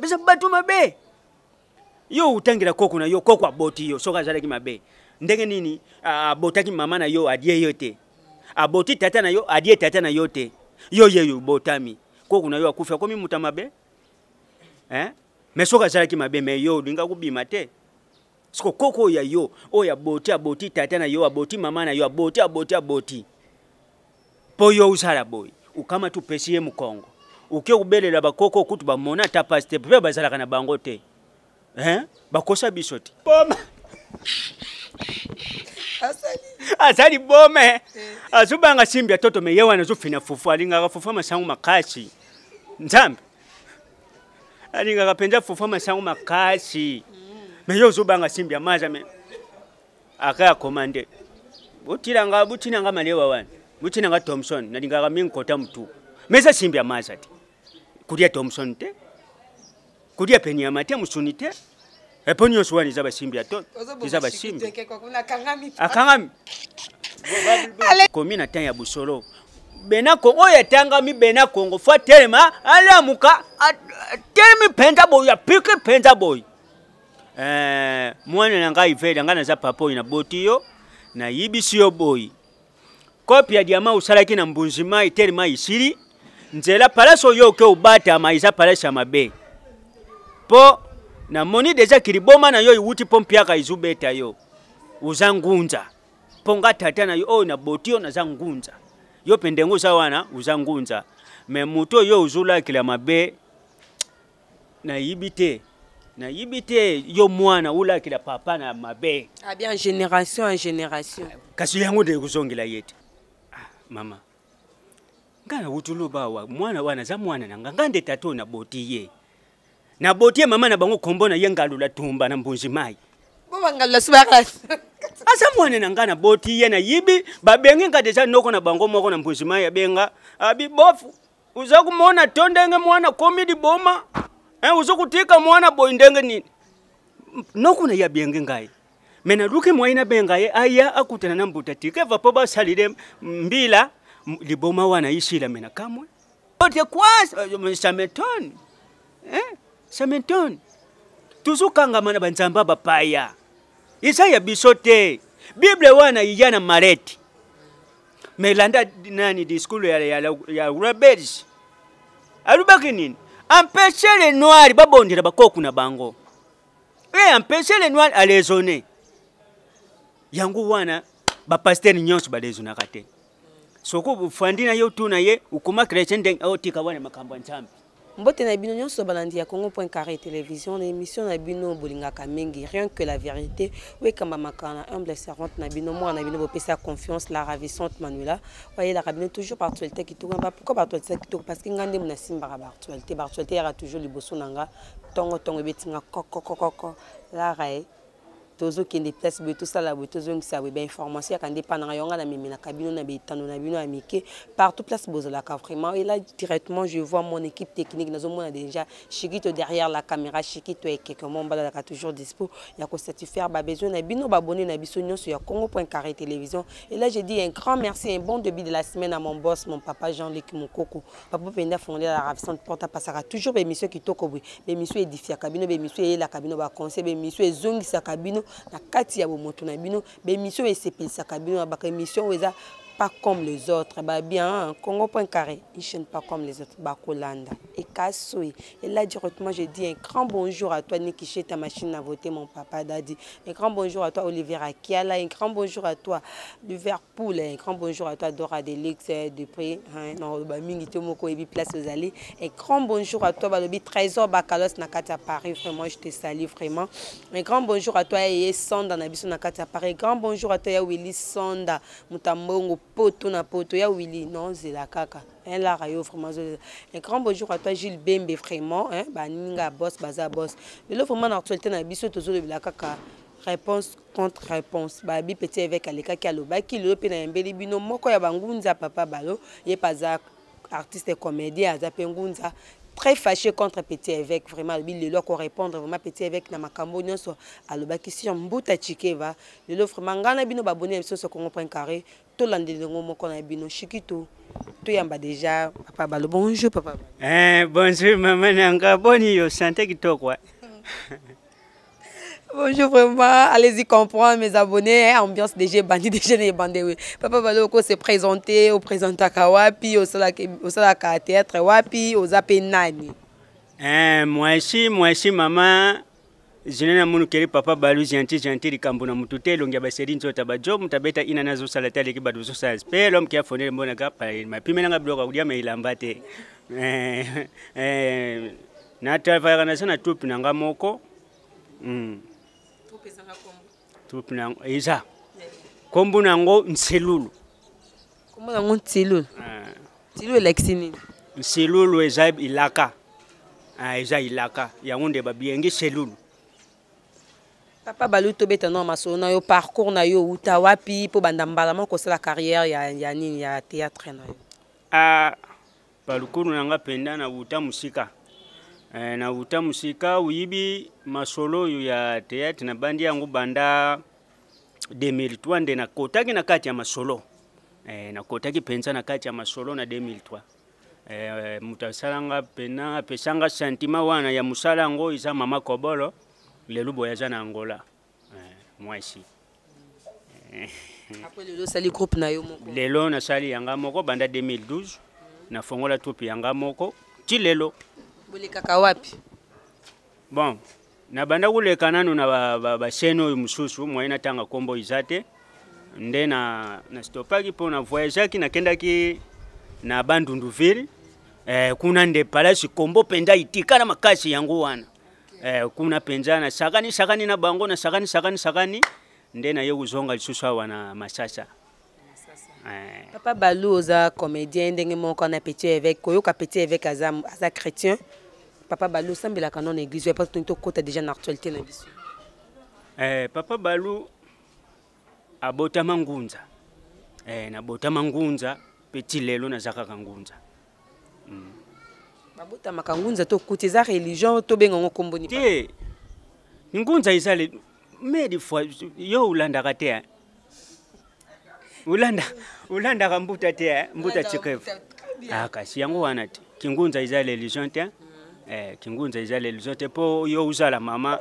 biso batu mabe yo utangira koko na yo koko aboti yo soko azalaki mabe ndenge nini abotaki mama na yo adie yo te aboti tata na yo adie tata na yo te yo yeyo ubotami koko na yo akufi akomi mutu mabe eh? me soko azalaki mabe me yo olinga kobima te siko koko ya yo oyo aboti aboti tata na yo aboti mama na yo aboti aboti aboti mpo yo osala boye ukama tupesi ye mukongo oke kobelela bakoko kutu bamona ata pasi te mpe bazalaka na bango te bakosa biso te boma azali bome eh. azobanga simbi atoto me ye wana azofina fufu alingaka fufu masango makasi nzambe alingaka mpenza fufu masango makasi me mm. ye ozobanga simbi amaza me aka akomande butinanga butinanga malewa wana butinanga thomson nalingaka minkota mutu meza simbi amaza ti kulya tomusoni te kulya peni ya mati amusuni te epo nyonso wana eza basimbi ato eza basimbi akangami komi na ntan ya busolo bena kongo oyo atangami bena kongo fo atelema alamuka atelemi mpenza boyi apiki mpenza boyi eh, mwana na ngai ivele ngai naza papa oyo naboti yo nayibisi yo boyi kopi ya diama osalaki na mbunzi mai telema isili nzela palasi oyo oke obatama eza palasi ya mabe mpo namoni deja kiliboma na yo iwuti mpo mpiaka izubeta yo uza ngunza mpo nga tata na yo oyo oh, naboti yo naza ngunza yo mpe ndenge oza wana uza ngunza me motu oyo ozulakila mabe nayibi te nayibi te yo mwana ulakila papa na mabe abia ah, génération en génération kasi yango nde kozongela ye te ah, mama nga nawuti lubawa mwana wana za mwana nanga nga nde tato naboti ye naboti ye mama na bango kombo na ye ngalula tumba na mbunzi mai asa mwana na nga naboti ye nayibi babenge nga teza noko na bango moko na mbunzi mai abenga abibofu uza kumona to ndenge mwana komi liboma eh, uza kutika mwana boyi ndenge nini noko na ye abenge ngaye me naluke mwayi nabenga ye aya akutana na mbuta tika eva po basalile mbila liboma wanayishila mina kamwe ote kwasa sametoni eh? sametoni tuzukangamana banzamba bapaya isaya biso te biblia wana iya na maleti melanda nani diskulo ya, ya, ya rabels alubaki nini ampesele nwali babondela bakoku na bango e eh, ampesele nwali alezone yangu wana bapasteri nyonso balezonaka te soko bufandina yo tuna ye ukumakira kyende otika bwana makambo ntambi mbote na bino nyonso balandi ya congo point carré télévision na émission na bino bolingaka mingi rien que la vérité oyekambamaka na humble servante na bino mwana na bino bopesa confiance la ravissante manuela oyelaka bino toujours baactualité kitoko pourquoi baactualité kitoko parce que ngai nde mona simbaka baactualité baactualité yaka toujours liboso na nga ntongo ntongo ebetinga kokokokoko lara e. tozokende place boye tosala boye tozongisa boye bainformation ben, yaka nde epanaka yango namemelaka bino na baetando na bino ya mike partout place ka vraiment et là directement je vois mon équipe technique nazomona déjà chikito derrière la caméra chikito bala ka toujours dispo ya kosatisfaire babesoin na bino besoin na biso nyonso ya congo point carré télévision et là je dis un grand merci un bon début de la semaine à mon boss mon papa jean-luc mokoko papa penda fondé la ravissante porte apasaka toujours qui ben, bémission kitoko boye bémission ben, la bino bémission eyelaka bino baconseil zongi sa cabine bino na kati ya bomoto na bino baemission esepelisaka bino na baka émission oyo eza pas comme les autres bah, bien, Congo point carré ils chaînent pas comme les autres Bakolanda et Kassoui et là directement je dis un grand bonjour à toi Nikiché ta machine à voter mon papa Dadi un grand bonjour à toi Olivier Akiala un grand bonjour à toi Liverpool un grand bonjour à toi Dora Delix eh, Dupré hein non bamingi et ebi place aux allées un grand bonjour à toi Balobi Trésor Bakalos Nakata Paris vraiment je te salue vraiment un grand bonjour à toi Yesonda Nabiso Nakata Paris grand bonjour à toi Willy Sonda Mutambongo poto na poto ya wili na ozela kaka elaka yo vraiment azozela un grand bonjour à toi gile bembe vraiment baninga bos baza bos lelo vraiment na actualité na biso tozolobela kaka réponse contre réponse babi petit évêque alekaki alobaki lelo mpe na yambeli bino moko ya bangunza papa balo ye mpe aza artiste comédien aza mpe ngunza très fâché contre petit évêque vraiment alobi lelo akorépondre vraiment petit évêque na makambo nyonso alobaki sur mbuta chikeva lelo vraiment ngai na bino baboni na biso nyonso congo point carré tolandelengo moko na bino shikito toyamba déjà papa balo bonjour papa eh, bonjour mama nanga boni yo sante kitoko mm. Bonjour vraiment, allez-y comprendre mes abonnés, hein. ambiance déjà bandit déjà Papa Baloko s'est présenté, au présentaka wapi, au salaka théâtre wapi, au apennani. Hein, moi aussi, moi aussi, maman, pas dit papa balu temps, il y a un peu de temps, il y a un ina de temps, il y a un peu de temps, il y a un peu de temps, il na a na peu de tupu na iza kombo nango nselulu kombo nango nselulu ah. nselulu elakisi nini nselulu eza ilaka ah, eza ilaka yango nde babiyengi selulu papa balu tobeta na masolo na yo parcours na yo outa wapi mpo banda mbala moko osala carrière ya, ya nini ya théâtre na yo ah, balukuru na nga mpenza na wuta mosika Eh, na utamusika uyibi masolo oyo ya teyati na bandi yango banda 2003 nde nakotaki na kati ya masolo e, eh, nakotaki mpenza na kati ya masolo na 2003 e, eh, moto asalanga pena apesanga sentima wana ya mosala yango eza mama kobolo lelo boye aza na angola e, mwasi e, lelo nasali yanga moko banda 2012 nafongola trupe yanga moko ti lelo bolekaka wapi bon nabanda kuleka nano na bashene ba, ba oyo mosusu mwaye natanga nkombo eza te nde na, na stopaki mpo na voyageaki nakendaki na bandunduville eh, kuna nde palasi kombo mpenza itikala makasi yango wana eh, kuna mpenza na sakani sakani na bango na sakani sakani sakani nde naye kuzonga lisusu awa na masasa eh. papa balu oza comédien ndenge moko na petit évêque koyoka petit évêque aza, aza chrétien papa balu osambelaka no na église oyo parce tolingi tokɔta déjà na actualité na biso eh, papa balu abotama ngunza eh, nabotama ngunza mpe ti lelo naza kaka ngunza mm. babotamaka ngunza tokuti eza religion tobengango komboni te ngunza eza le medi fois yo olandaka te ulanda ulandaka mbuta te mbuta tshikevu akasi ah, yango wana te kingunza eza religion te eh, kingunza eza lelo zote po yo uzala mama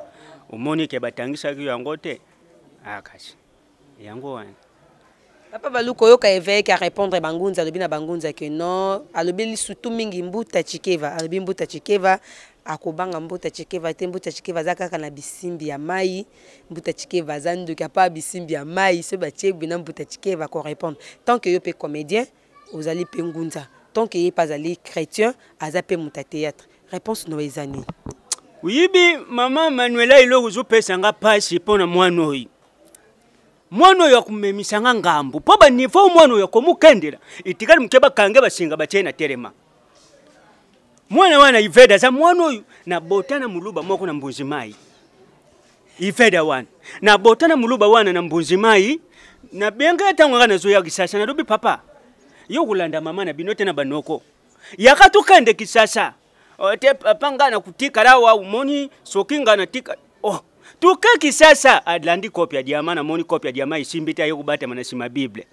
omoni ke batangisaki yango te akasi ah, yango wana papa baluku oyoka eveilleke arépondre bangunza alobi na bangunza ke non alobi lisutu mingi mbuta chikeva alobi mbuta chikeva akobanga mbuta chikeva te mbuta chikeva aza kaka na bisimbi ya mai mbuta chikeva aza ndoki apa bisimbi ya mai so batie bina mbuta chikeva korépondre tant ke yo mpe comédien ozali mpe ngunza tant ke ye mpe azali chrétien aza mpe moto ya théâtre réponse no eza nini oyibi mama manuela eloko ozopesa nga mpasi mpo na mwana oyo mwana oyo akomemisa nga ngambu mpo baniveau mwana oyo akomukendela etikali moke bakange basinga batie na telema mwana wana iveda aza mwana oyo nabota na muluba moko na mbunzi mai iveda wana nabota na muluba wana na mbunzi mai nabenga ntango nga nazoya kisasa nalobi papa yo kolanda mama na bino te na banoko yakatukende kisasa Eh, te eh, panga na kutika rao lawa umoni sokinga na tika oh tukeki sasa adlandi ah, kopya diama na moni kopya diama isimbita yo kubata manasima bible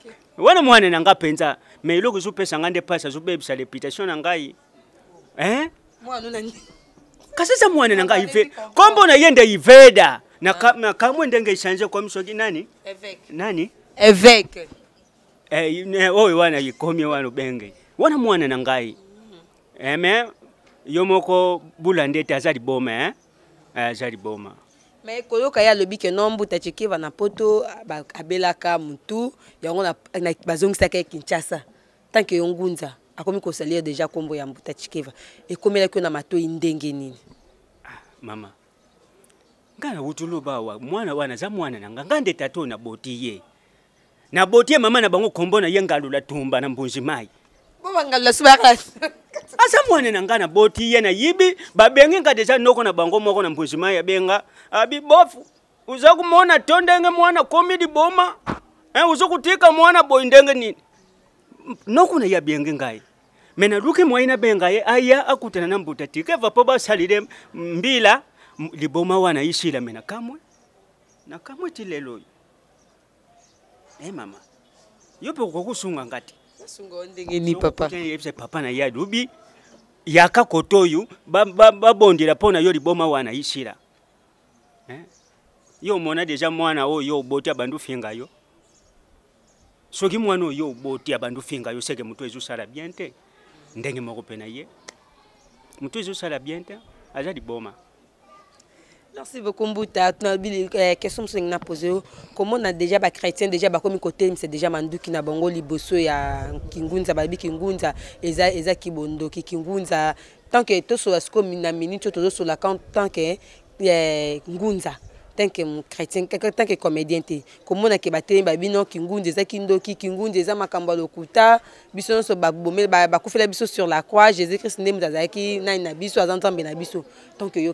okay. wana mwana nanga penza meilu zupe sangande pasa zupe zubebisa reputation nangai eh mwana nani kasasa mwana nanga ive kombo na yende iveda na ah. kamwe ndenge ishanje kwa msogi nani evek nani evek Eh, oyo wana yikomi wana benge wana mwana nangai mm -hmm. eme yo moko bulande ete aza liboma eh, aza liboma me koyoka ye alobi ke no mbuta tshekeva na poto abelaka motu yango bazongisaka ye kinshasa tanke yo ngunza akomi kosalia deja nkombo ya mbuta tshikeva ekomelaki yo na matoi ndenge nini ah, mama ngai nawuti loba awa mwana wana aza mwana na nga ngai nde tata oyo naboti ye naboti ye mama na bango kombo na ye ngalula tumba na mbunzi mai boba ngalla subakati asamwana nangana boti yena yibi babenge ngati chanoko na bango mwako na mphuzi mayi abenga abi bofu uza kumona tondenge mwana komidi boma eh, uzukutika mwana boindenge nini nokuna yabenge ngayi mena luke mwaina bengaye aya akutana na mbuta tika vapo basalile mbila liboma wana ishila mena kamwe na kamwe tileloyo eh mama yope kukokusunga ngati asungo ndenge ni papa yebisa papa na ye alubi yaka koto oyo babondela mpo na yo liboma wana isila yo omona deja mwana oyo oboti abandu finga yo soki mwana oyo oboti abandu finga yo seke mutu ezosala bien te ndenge moko mpe na ye mutu ezosala bien te aza liboma Merci beaucoup Mbuta. Euh, question que nous posée. Comment on a déjà les chrétiens déjà comme côté c'est déjà mandu qui na bongo liboso ya kingunza babi kingunza eza eza kibondo kingunza tant que tout sur la minute tout sur la tant que euh, ngunza. tanke chrétien tanke comédien te komona ke batelemi babino kingundu eza kindoki kingundu eza makambo ya lokuta biso nyonso babomeli bakufela biso sur la croix jésus christ nde moto azalaki nani na biso aza nzambe na biso tanke yo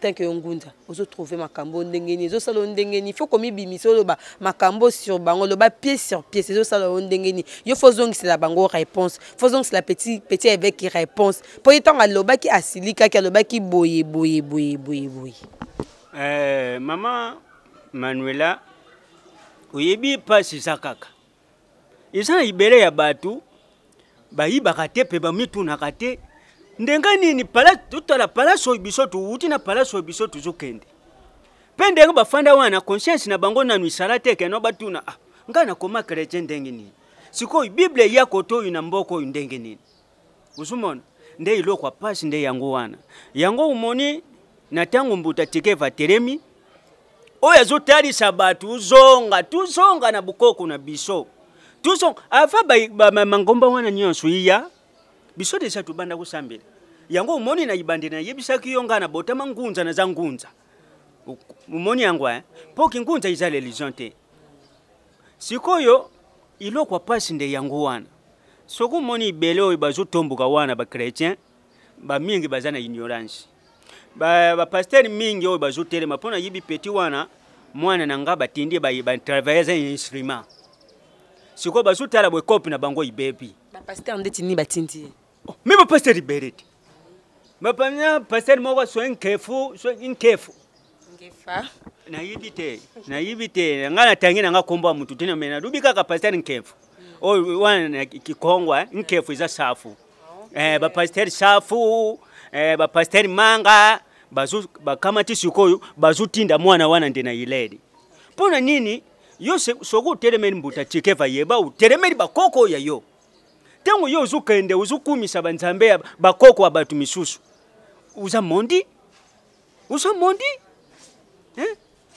tanke yo ngunda ozotrouve makambo ndengeni ezosala o ndengeni fo komibimisa oloba makambo sur bango loba pièce sur pièce ezosala o ndengeni yo fo ozongisela bango réponse fo ozongisela petit petit évêque réponse mpo ye ntango alobaki asilikaki alobaki boye boye boye boye boye eh, mama manuela oyebi mpasi eza kaka eza na libele ya bato bayibaka te mpe bamitunaka te ndenge nini totala palasi oyo biso touti na palasi oyo biso tozokende mpe ndenge bafanda wana na conscience na bango nanu esala te keno batuna ah, ngai nakoma kretien ndenge nini sikoyo bible eya koto oyo na mboka oyo ndenge nini ozomona nde eloko apasi nde yango wana yango omoni na ntango mbutu atekeva telemi oyo azotalisa bato uzonga tuzonga na bukoko na biso tuzonga ava bamangomba wana nyonso iya biso desa tubanda kusambela yango omoni na ibande nayebisaki yo nga na botama ngunza naza ngunza omoni yango eh? mpoki ngunza eza religion te sikoyo iloko apasi nde yango wana soki omoni ebele oyo bazotomboka wana bakretien bamingi baza na ignorance bapasteri mingi oyo bazotelema mpo nayibi peti wana mwana na nga batindi batravayeza instrument sikoyo bazotala boye kope na bango ibebi bapaster ndeti nini batindi ye oh, me bapaster ibere te bapaster moko so nkefu so nkefu nayibi te nayibi te nga natangi nanga kombo ya mutu te me nalubi kaka paster nkefu hmm. oyo wana na kikongwa nkefu eza safu ah, eh, bapaster safu eh, bapaster manga bakamati sikoyo bazotinda mwana wana nde na ileli mpona nini yo soko utelemeli mbuta tikeva yeba utelemeli bakoko ya yo ntango yo ozokende ozokumisa banzambe ya bakoko ya bato misusu uza mondi uza mondi eh?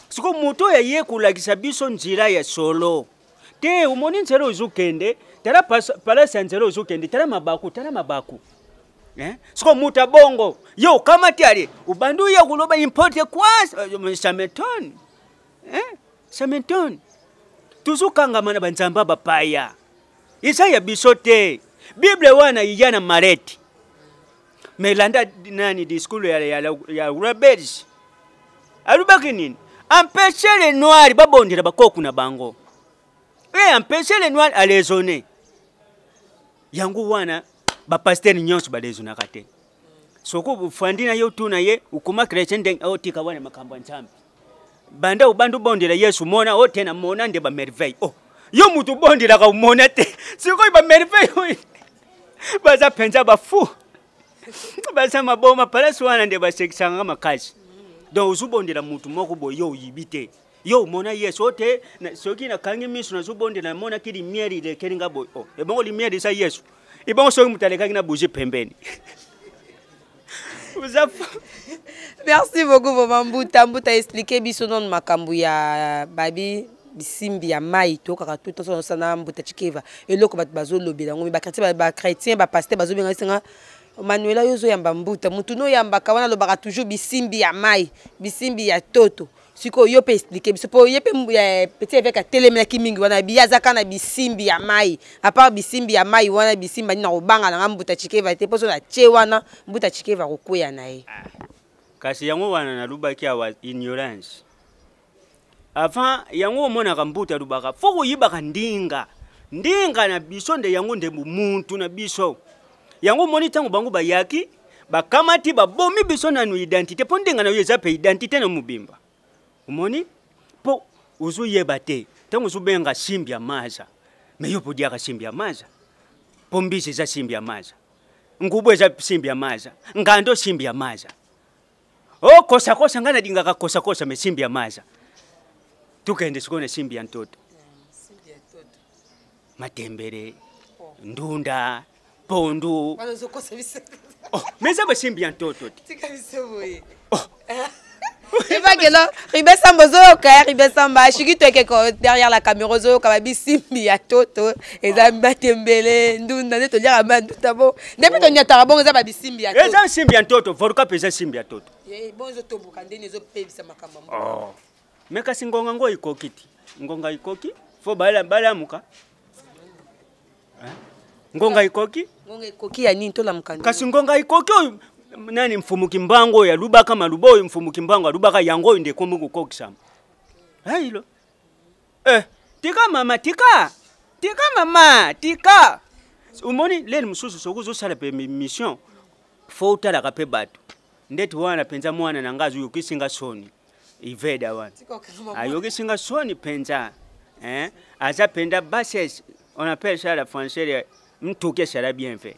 siko moto oyo aye kolakisa biso nzela ya solo te omoni nzela ozokende tala palasi ya nzela ozokende tala mabaku tala mabaku eh? siko muta bongo yo kama tyali ubandu yo kuloba importe kwanza eh, shameton eh? shameton tuzukangamana banzamba bapaya isaya biso te biblia wana iyana maleti melanda nani diskulo ya, ya, ya urabezi alubaki nini ampesele nwali babondela bakoku na bango e ampesele nwali alezone yangu wana bapasiteri nyonso balezunaka te soko bufandi na ye utuna ye ukuma chrétien den otika bwana makambo nchambi banda ubandu bondela yesu mona o tena mona nde bamerveille oh yo mutu bondelaka umona te sikoyi bamerveille oyi baza penza bafu baza maboma palasi wana nde basekisanga makasi donc uzubondela mutu moko boye yo oyibi te yo omona yesu o te soki nakangi miso nazubondela mona ki limiere ilekeli nga boye o oh, ebongo limiere eza yesu ibongo soki mutu alekaki na bouge pembeni merci beaucoup mama mbuta mbuta explike biso nano makambo ya babi bisimbi ya mai toyokaka to ntanso nosana mbuta chikeva eloko bato bazolobela yango me bakretien bakretien bapaster bazobenga bisanga manuela yo ozoyamba mbuta motu no oyambaka wana alobaka toujours bisimbi ya mai bisimbi ya toto sikoyo yo mpe explike biso mpo ye mpe petit eveke atelemelaki mingi wana bi aza kaka na bisimbi ya mai apart bisimbi ya mai wana bisimbi ani na kobanga nanga mbuta chikeva te mposo na tie wana mbuta chikeva akokweya na ye ah. kasi yango wana nalobaki awa ignorance avant yango omonaka mbuta alobaka fo koyibaka ndinga ndinga na biso nde yango nde muntu na biso yango omoni ntango bango bayaki bakamati babomi biso nanu identité mpo ndinga na yo eza mpe identité na mobimba umoni po uzuyeba te ntango uzubenga simbi ya maza meyo podiaka simbi ya maza po mbisi eza simbi ya maza ngubu eza simbi ya maza ngando simbi ya maza o oh, kosakosa ngai nadingaka kosakosa me simbi ya maza tukende sikoyo na simbi ya ntoto matembele ndunda pondu oh, meza basimbi ya ntoto ti evakelo ribe samba ozoyoka ya eh, ribe samba shiki toyekeko derrière la caméra ozoyoka babisimbi ya toto eza ah. batembele ndunda nde toliaka bandunda bo ndepe toniataka bongo eza babisimbi ya eza nsimbi ya toto voruka mpe eza nsimbi ya toto bongo ezotoboka ndeni ezopebisa makambo yango oh. me kasi ngonga ngo ekoki ti ngonga ekoki fo balamuka ngonga ekoki ngonga ekoki ya nini tolamuka kasi ngonga ekoki oyo nani mfumuki mbango oyo alubaka maluba oyo mfumuki mbango alubaka yango oyo ndeko mungu kokisama ailo eh, eh, tika mama tika tika mama tika omoni lelo mosusu soki ozosala mpe mission fo otalaka mpe bato ndeti wana mpenza mwana na ngai azoyokisinga soni iveda wana ayokisinga soni mpenza eh? aza mpenza bases on appelle ça la français mtuke sala bien fait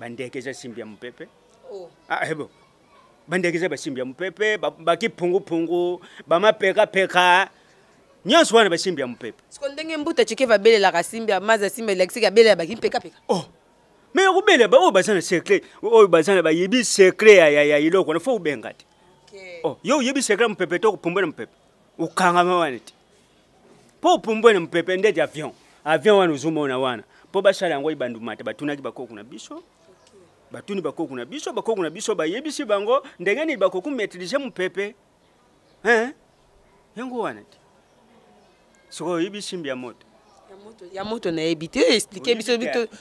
bandeke zasimbya mupepe oh. ah, hebo eh bandeke zabasimbya mupepe bakiphunguphungu bamapekapeka nyonso wana basimbya mupepe siko ndenge mbuta tshikeva abelelaka simbi amazi asimbela kisiki abelela bakimpekapeka oh me kubele oyo baza na secret oyo baza na bayebi secret ya iloko wana fo ubenga te oh yo uyebi secret mupepe to kuphumbwena mupepe ukangama wana ti po uphumbwena mupepe ndeti avion avion wana uzumona wana po basala yango ibandu mata batunaki bakokuna biso batuni bakoku na biso bakoku na biso bayebisi bango ndenge nini bakokumaitrise mupepe eh? yango wana te sikoyo oyebi simbi ya moto ya moto nayebi te explike biso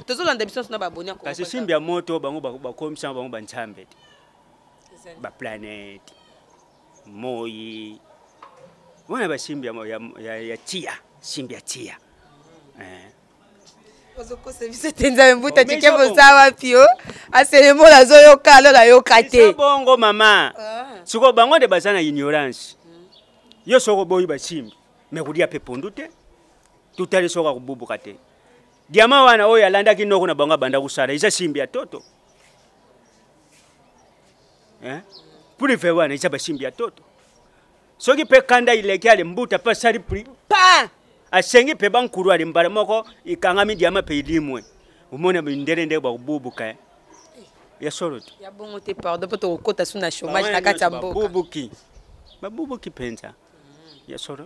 tozolanda biso nyonso na baboni kasi simbi ya moto bango bakomisaka bango banzambe te baplanete moi wana basimbi ya tia simbi ya tia eh. ozokosa biso te nzambe mbuta oh, tike boza wapi o aselemo ah, nazoyoka alo nayoka te bongo mama ah. sikoyo bango nde baza na ignorance yo soko boyi basimbi me kolia mpe pondu te tutali soko akobubuka te diama wana oyo alandaki noko na bango abanda kosala eza simbi ya toto eh? prive wana eza basimbi ya toto soki mpe kanda ileki ale mbuta mpe asali pri pa asengi mpe bankuru ali mbala moko ikangami diama mpe ilimwe umona mindele nde bakububuka eh. eh. ya solo tu ya bongo te pardon mpo tokokota su na chômage na kati ya mboka babubuki babubuki mpenza mm. ya solo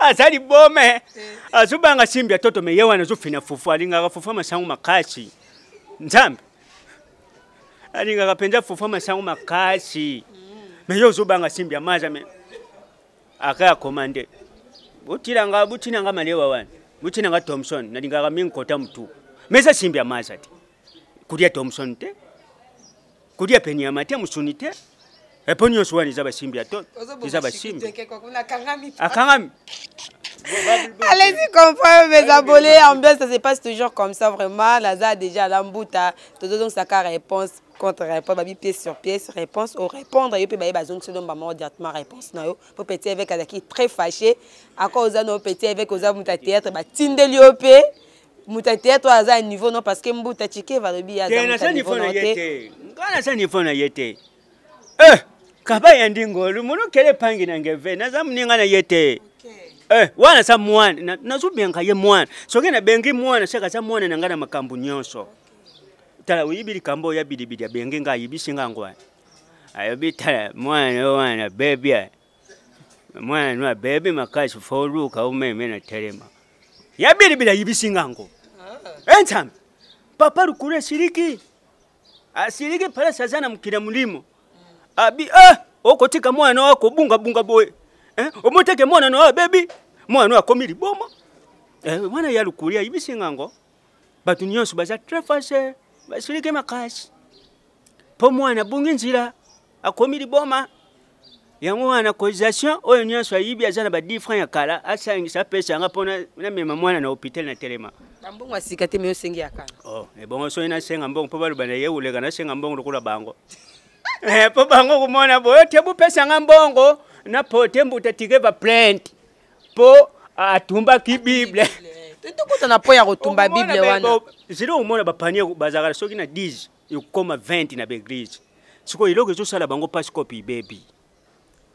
asali bome eh. azubanga simbi atoto meyewa nazufina fufu alinga akafufu masangu makasi nzambi alinga akapenza fufu masangu makasi mm. meyo zubanga simbi amaza me akayakomande butilanga butinanga malewa wana butinanga thompson nalinga akaminkota mtu meza simbi amaza ti kulya thompson te kulya penyama te musuni te epo nyonso wana eza basimbi ya tolo eza basimbi akangami Allez-y comme ça, mais abonnés, ambiance, ça se passe toujours comme ça, vraiment. Laza déjà à l'ambouta, tout donc ça car réponse contre réponse, babi pièce sur pièce, réponse au répondre, et puis babi bazon se donne maman directement réponse na yo. Pour petit avec Azaki très fâché, à cause de nos petits avec aux amours théâtre, bah tinde liopé. Muta théâtre aza niveau non parce que mbuta chike va le bi aza. Tena sa niveau na yete. Ngana sa niveau na yete. Eh kaba yandi ngolu muno kele pangi na ngeve na zamu ninga na yete okay. eh wana sa mwana na, na zubenga ye mwana soke na bengi mwana seka sa mwana na ngana makambu nyonso okay. tala uyibili kambo ya bidi bidi bengi nga yibisi nga ngwa ayobi tala mwana wana bebya mwana nwa bebi makasi foru ka umeme na terema ya bidi bidi yibisi nga ngo ah. entam papa rukure siriki asiriki ah, pala sazana mkira mulimo abi eh, okotika mwana oyo akobungabunga boye eh, omoteke mwana no abebi mwana oyo akomi liboma eh, mwana ya lukuli ayibisi ngango bato nyonso baza tres fase basilike makasi mpo mwana abungi nzila akomi liboma yango wana cotisation oyo nyonso ayibi aza na ba 10 francs ya kala asangisa apesanga mpo namema mwana na hôpital na telema bambongo asika te me osengi ya kala oh, ebongo eh, soki nasenga mbongo mpo baloba na ye oleka nasenga mbongo lokola bango Eh, po bango kumona boyo tebu pesa nga mbongo na po tembu tatike va plant po atumba ki bible tukutana po ya kotumba bible wana zili omona bapanie bazakala soki na 10 ekokoma 20 na baeglize sikoyo eloko ezosala bango mpasi kopi ibebi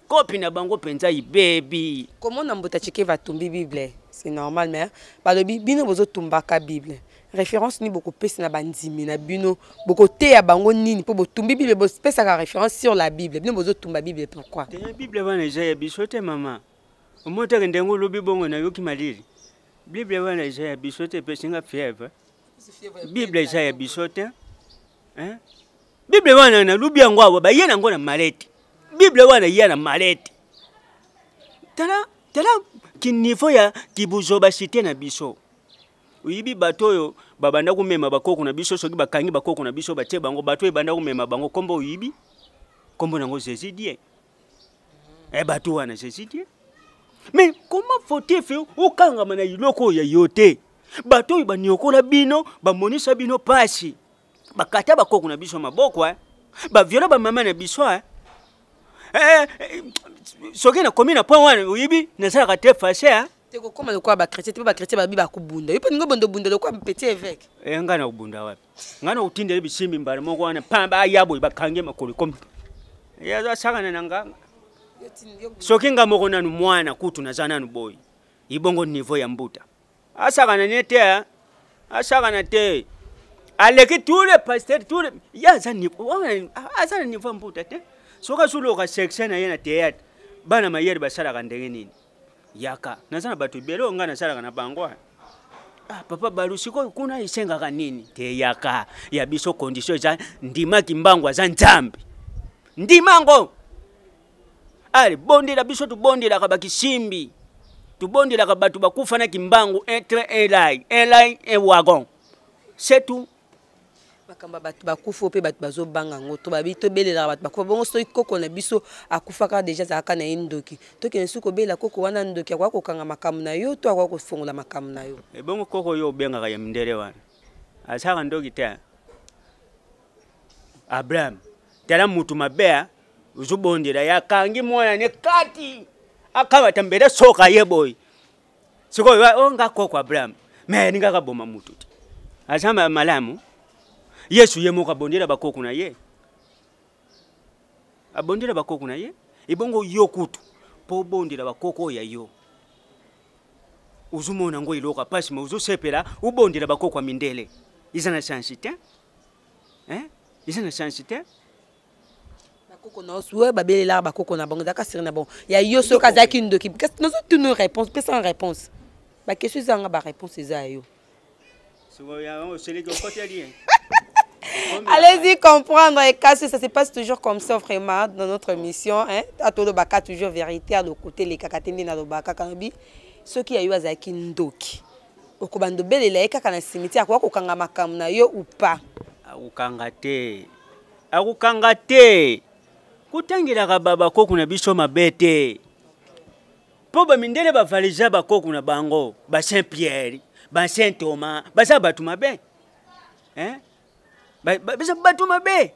kopi na bango mpenza ibebi komona mbuta cike batumbi bible c'est normal mais balobi bino bozotumbaka bible référence ni bokopesa na bandimi na bino bokoteya bango nini mpo botumbi bible bopesaka référence sur la bible bino bozotumba bible pourquoi teya bible wana eza ya biso te mama omoi oteke ndenge olobi bongo nayoki malili bible wana eza ya biso te epesinga fièvre bible eza ya biso te bible wana nalubi yango awa baye nango na malete bible wana ya na malete tala tala kinivo ya kibuzobasite na biso oyibi bato oyo babanda komema bakoko na biso soki bakangi bakoko na biso batie bango bato oyo ebanda komema bango nkombo oyibi nkombo nango jésus die e eh, bato wana jésus die me koma fauti fe okangama na biloko oyo ya yo te bato oyo baniokola bino bamonisa bino pasi bakata bakoko na biso maboko eh? baviola bamama na biso eh? eh, eh, soki nakomi na point wana oyibi nasalaka te fase eh? te kokóma lokola bakrétien te mpe bakrétien babi bakobunda yo mpe ningo bondobunda lokola petit évêque e eh, ngai nakobunda wapi ngai nakotindeli bisimbi mbala moko wana pamba aya boye bakange makolo komi ye eh, azasangana na nganga soki nga moko nanu mwana kutu naza nanu boye ibongo niveau ya mbuta asakana ne te ah. asakana te aleki tule paster tule ye aza na niveau ya mbuta te soki asuluka sexe na ye na teyata bana mayele basalaka ndenge nini yaka naza na bato ebele oyo ngai nasalaka na bango ah, papa balusiko kuna esengaka nini teyaka ya biso konditio eza ndimaki mbango aza nzambe ndimango ale bondela biso tubondelaka bakisimbi tubondelaka bato bakufanaki mbangu un train un lai un lai un wagon c'est tout makambo ya bato bakufi mpe bato bazobanga yango tobabi tobelelaka bato bakufa bongo soki koko na biso akufaka deja azalaka na ye ndoki tokende soki kobela koko wana ndoki akoka kokanga makambo na yo to akoka kofongola makambo na yo ebongo eh, koko oyo obengaka ya mindele wana azalaka ndoki te abraham tala mutu mabea ozobondela ye akangi mwana ne kati akabata mbele soka ye boyi sikoyo onga oh, koko abraham me ningakaboma mutu te azamba malamu yesu ye moko abondela bakoko na ye abondela bakoko na ye ebongo yo kutu mpo obondela bakoko oyo yo ozomona ngo eloko apasi ma ozosepela obondela bakoko ya mindele eza na sansi te eza na sansi te bakoko na osu oyo babelelaka bakoko na bango ezalaka siri na bango ya yo soki azalaki ndoki nazotuna réponse pesanga réponse bakestio ezanga baréponse eza ya yo sokoyaoseleki okoteli Allez-y comprendre et hein, casser, ça se passe toujours comme ça vraiment dans notre mission. Hein? À tout le baka, toujours vérité à côté les dans na baka kanabi. Ce qui a eu à Zaki ndoki. Okobando bele la kaka la cimetière quoi kokanga makamu na yo ou pas. Akukanga te. te. Kutangira baba ko kuna biso mabete. Po ba mindele ba valija ba ko kuna bango, ba Saint Pierre, ba Saint Thomas, ba za batu Hein? beza batu mabe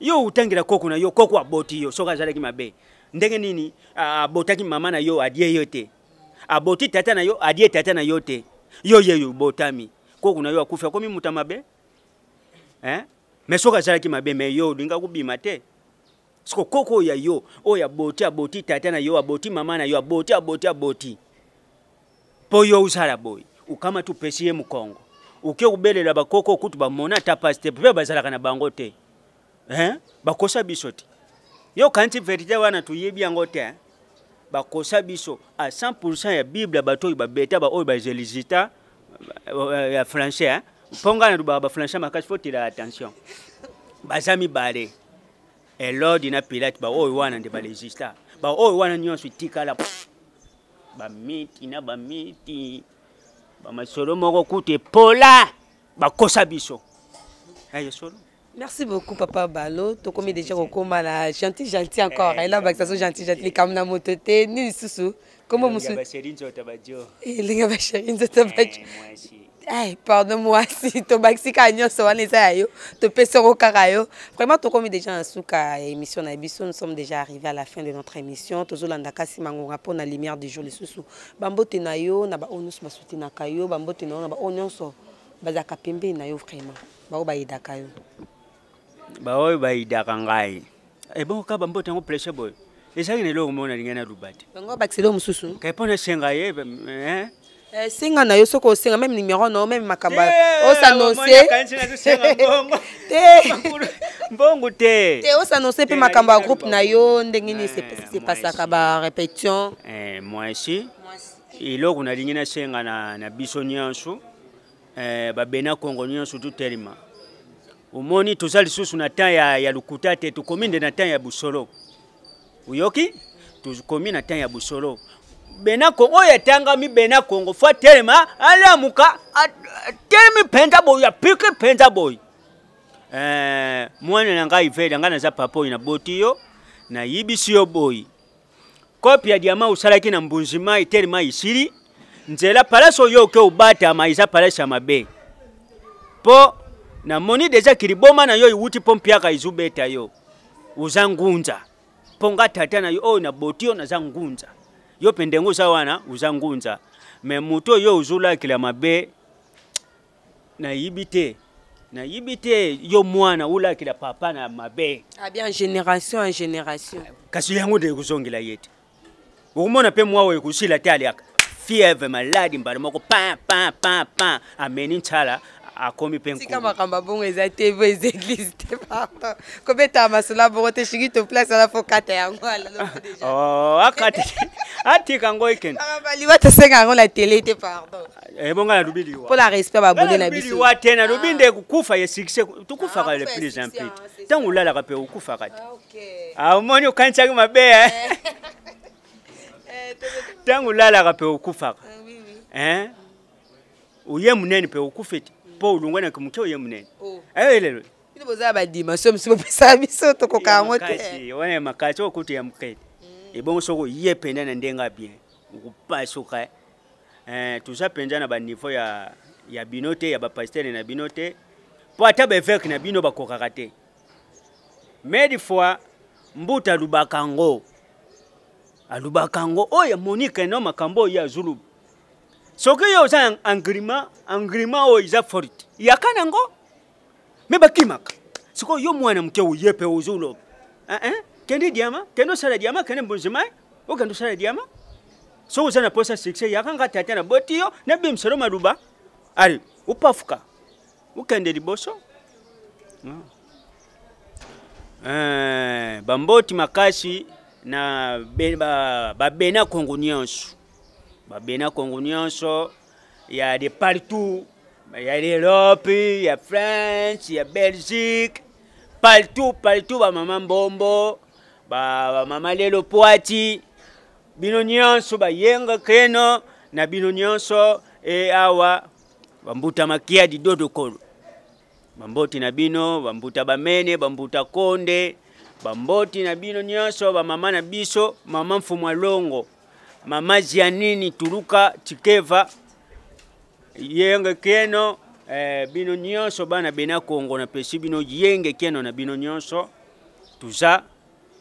yo utangira koko na yo koko aboti yo soko azalaki mabe ndenge nini abotaki mama na yo adie yo te aboti tata na yo adie tata na yo te yo yeyo obotami koko na yo akufi akomi mutu mabe eh? me soko azalaki mabe me yo olinga kobima te soko koko oyo yo oyo aboti aboti tata na yo aboti mama na yo aboti aboti aboti mpo yo ozala boye ukama tupesi ye mokongo oke kobelela bakoko okuti bamona ata pasi te mpe bazalaka na bango te bakosa biso te yo kanti verité wana toyebi yango te bakosa biso a 100 ya bible bato oyo babeta baoyo bazelisita ya français mpo ngai na lobaka bafrançais makasi fotila attention baza mibale elodi na pilate baoyo wana nde balegista baoyo wana nyonso etikala bamiti na bamiti bamasolo moko kute pola bakosa biso ayo solo merci beaucoup papa balo tokomi déjà kokóma na gentil gentil encore eh. ela bakisa so gentil gentil likambo na moto te nini lisusu kombo mosusu elinga basheri nzota badio ai pardon mwasi tobakisika nyonso wana eza ya yo topesango kaka yo vraiment tokomi déjà na suka ya émission na biso nous sommes déjà arrivé à la fin de notre émission tozolanda kasi mangonga mpo na lumière du jour lisusu bambote na yo na baoyo nyonso basutenaka yo bambote na yo na baoyo nyonso bazalaka pembeni na yo vraiment baoyo bayidaka yo baoyo bayidaka ngai ebongo eh, ka bambote yango pressure boyo ezaki na eloko moko na lingani ya lubate bango bakiselo mosusu kai mpo nasenga ye eh, Eh, senga na yo soki osenga meme numéro na yo meme makambo eh, osanonse oh, mbongu te te osanonse oh, mpe makambo ya groupe na yo ndenge nini sepasaka eh, barépétition mwasi eloko nalingi nasenga na biso nyonso babena kongo nyonso tutelema omoni toza lisusu na temps ya lokuta te tokomi nde na temps ya busolo oyoki tokomi na temps ya busolo bena kongo oyo etangami bena kongo fo atelema alamuka atelemi mpenza boyi apiki mpenza boyi eh, mwana na ngai vele ngai naza papa oyo naboti yo nayibisi yo boyi kopi ya diama osalaki na mbunzi mai telema isili nzela palasi oyo oke obatama eza palasi ya mabe mpo namoni deja kiliboma na yo iwuti mpo mpiaka izubeta yo uza ngunza mpo nga tata na yo oyo naboti yo naza ngunza yo mpe ndenge oza wana oza ngunza me moto oyo ozolakela mabe nayibi te nayibi te yo mwana olakela papa na mabe abia ah, génération en génération kasi yango nde ekozongela ye te okomona mpe mwa oyo ekosila te aliaka fievre maladi mbala moko pan pan pan pan ameni ntala akomi mpe tika makambo abongo eza te bo eza église te pardon kobetaka masolo abongo te shingi to place ala fo kata yango alakate oh, atika yango ekendeliwa tosenga yango na tele te pardon ebonga eh, nalubi liwa mpo na respect babonde na bisoliwa te nalubi ah. nde kufa ye succès tokufaka ah, le plus impit ah, ntango olalaka mpe okufaka te omoni okanisaki mabe ntango eh. eh. olalaka mpe okufaka oye munene mpe okufi te mpo olungwana ke mokeo ye monene oh. elelo eh, eh, boza badima so mosi bopesa biso tokokaa yango te wana ya makasi okuti ya mokete hmm. ebongo soko ye mpenza na ndenge bien okupasuka eh. toza mpenza na baniveau ya ya bino te ya bapastere na bino te mpo ata baeveke na bino bakokaka te mais di fois mbuta alubaka ngo alubaka ngo oyo monike no makambo oyo azuluba soki yo oza engrima engrima oyo eza forte yaka nango me bakimaka sikoyo yo mwana moke oye mpe ozoloba kende diama kende osala diama kende mbonzimai okende osala diama soki oza na mposa succès yaka nga tata na boti yo nabimiselo maluba ali upafuka ukende liboso ah. eh, bamboti makasi na babena kongo nyonso babena congo nyonso ya de partout ya l'europe ya france ya belgique partout partout bamama mbombo bamama lelo poati bino nyonso bayenga keno na bino nyonso e awa bambuta makiadi dodokolo bamboti na bino bambuta bamene bambuta konde bamboti na bino nyonso bamama na biso mama mfumu alongo mama Giannini Turuka Chikeva yenge keno eh, bino nyonso bana bena Kongo na pesi bino yenge keno na bino nyonso tuza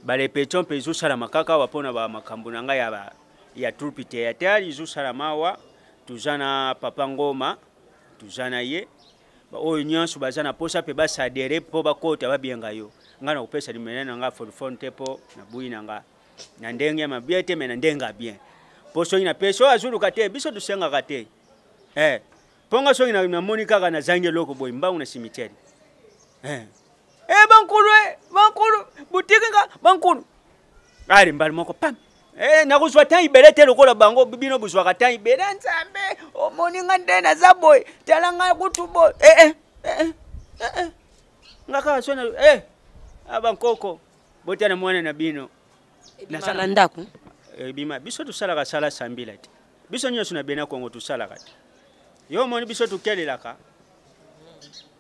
balepetio mpe ezosalama kaka awa mpona bamakambo na ngai ya, ya trupe théâtre ezosalama awa tuza na papa ngoma tuza na ye oyo nyonso baza na posa mpe basadere mpo bakota babienga yo ngai nakopesa limena na nga folifone te mpo na bui na nga na ndenge ya mabie te me na ndenge ya bien poso ina pe so azuluka te biso tusengaka te eh. mponga so ina namoni kaka nazangi eloko boye mbangu na simitiere eh. e bankulu e bankulu butikinga bankulu ali mbala moko pam Eh, nakuzwa ta ibele te lokola bango bino buzwaka ta ibele nzambe omoninga nde naza boye tala nga kutu boye eh, eh, eh, eh, eh. nga kaka so e, na eh, abankoko botana mwana na bino nasala ndako ebima eh, biso tusalaka sala sambila ti biso nyonso na bena kongo tusalaka ti yo omoni biso tukelelaka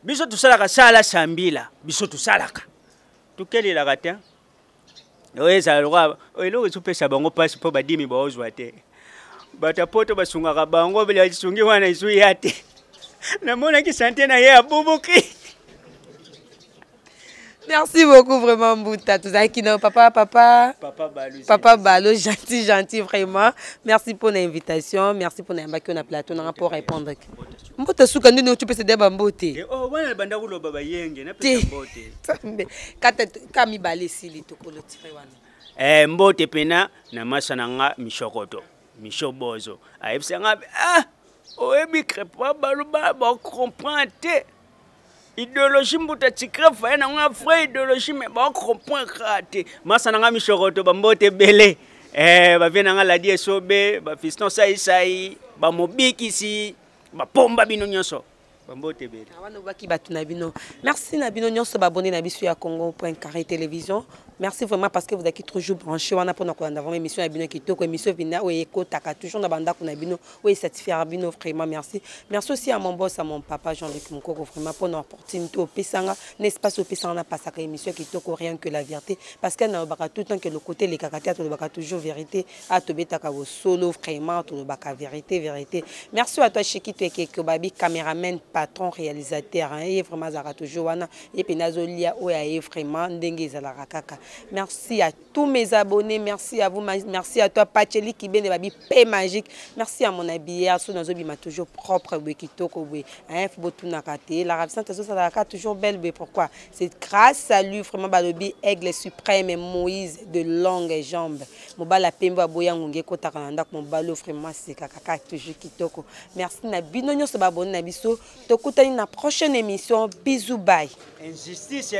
biso tusalaka sala sambila biso tusalaka tukelelaka te oyo ezala lokwa eloko ezopesa bango mpasi mpo badimi baozwa te bato apoto basungaka bango bilasungi wana ezuya te namonaki sante na ye abubuki merci beaucoup vraiment mbuta tozalaki na papa papa papa balo gentil gentil vraiment merci mpona invitation merci mpona yambaki yo na plateau nanga mpo répondre ke mbuta suka ndini otopesa de bambo te te ka mibale esili tokolo tire wana eh, mbote mpena na masa na nga mishokoto mishobozo ayebisanga ah, oyebi crepa baloba bacomprend te idéologie mbuta tsikira faye na nga vrai idéologie me bakompointra te masa na nga mishoroto bambote ebele eh, bavie na nga ladi esobe bafiston saisai bamobikisi bapomba bino nyonso bambote ebele awana obaki bato na bino merci na bino nyonso babonde na biso ya congo point carré télévision merci vraiment parce que vous êtes toujours branché wana nous kolanda une émission à bino kitoko émission ou oyo ekotaka toujours na bande na bino oyo esatisfaire bino vraiment merci merci aussi à mon boss à mon papa jean-luc mokoko vraiment pour mpona opportunité opesanga na espace opesanga napasaka émission kitoko rien que la vérité parce que nalobaka tout le temps ke lokote elekaka te atolobaka toujours vérité à atobetaka solo vraiment bac vérité vérité merci à toi es ekeke babi caméraman patron réalisateur hein. et vraiment azalaka toujours wana Et puis, azolia oyo aye vraiment ndenge ezalaka kaka Merci à tous mes abonnés. Merci à vous. Merci à toi, Pacheli Kibene Babi, paix magique. Merci à mon habillé. Sous nos m'a toujours propre. Kitoko, hein, toujours tout raté. L'Arabie Sainte, ça toujours belle. Pourquoi C'est grâce à lui, vraiment, Balobi, aigle suprême Moïse de longues jambes. Mon bala pemba boyangunge kota kananda je balo oh, vraiment c'est kaka toujours kitoko. Merci na bino nyoso babone na biso. Tokutani na prochaine émission. Bisous bye. Injustice